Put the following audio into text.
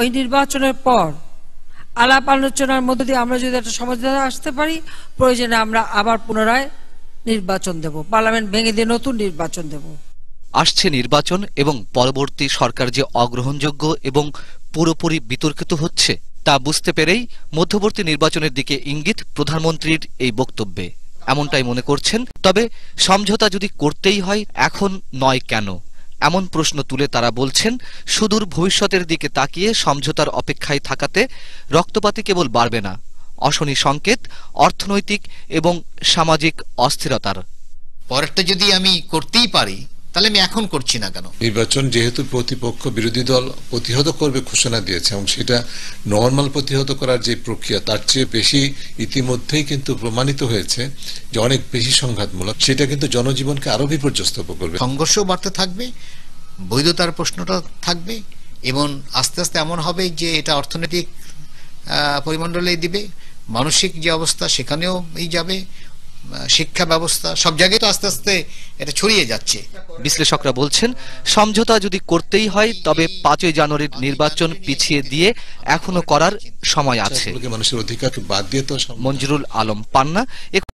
ওই নির্বাচনের পর আলাপ আলোচনার মধ্য দিয়ে আমরা যদি একটা সমাধানে আসতে পারি প্রয়োজনে আমরা আবার পুনরায় নির্বাচন দেব পার্লামেন্ট ভেঙে দিয়ে নতুন নির্বাচন দেব আসছে নির্বাচন এবং পরবর্তী সরকার যে অগ্রহণযোগ্য এবং পুরোপুরি বিতর্কিত হচ্ছে তা বুঝতে পেরেই মধ্যবর্তী নির্বাচনের দিকে ইঙ্গিত প্রধানমন্ত্রীর এই বক্তব্যে এমনটাই মনে করছেন তবে সমঝোতা যদি করতেই হয় এখন নয় কেন এমন প্রশ্ন তুলে তারা বলছেন সুদূর ভবিষ্যতের দিকে তাকিয়ে সমঝোতার অপেক্ষায় থাকাতে রক্তপাতি কেবল বাড়বে না অশনি সংকেত অর্থনৈতিক এবং সামাজিক অস্থিরতার পরেরটা যদি আমি করতেই পারি তাহলে আমি এখন করছি না কেন নির্বাচন যেহেতু প্রতিপক্ষ বিরোধী দল প্রতিহত করবে ঘোষণা দিয়েছে এবং সেটা নর্মাল প্রতিহত করার যে প্রক্রিয়া তার চেয়ে বেশি ইতিমধ্যেই কিন্তু প্রমাণিত হয়েছে যে অনেক বেশি সংঘাতমূলক সেটা কিন্তু জনজীবনকে আরো বিপর্যস্ত করবে সংঘর্ষ বাড়তে থাকবে বৈধতার প্রশ্নটা থাকবে এবং আস্তে আস্তে এমন হবে যে এটা অর্থনৈতিক পরিমণ্ডলে দিবে মানসিক যে অবস্থা সেখানেও এই যাবে শিক্ষা ব্যবস্থা সব জায়গায় তো আস্তে আস্তে এটা ছড়িয়ে যাচ্ছে বিশ্লেষকরা বলছেন সমঝোতা যদি করতেই হয় তবে পাঁচই জানুয়ারির নির্বাচন পিছিয়ে দিয়ে এখনো করার সময় আছে মানুষের বাদ দিয়ে তো মঞ্জুরুল আলম পান্না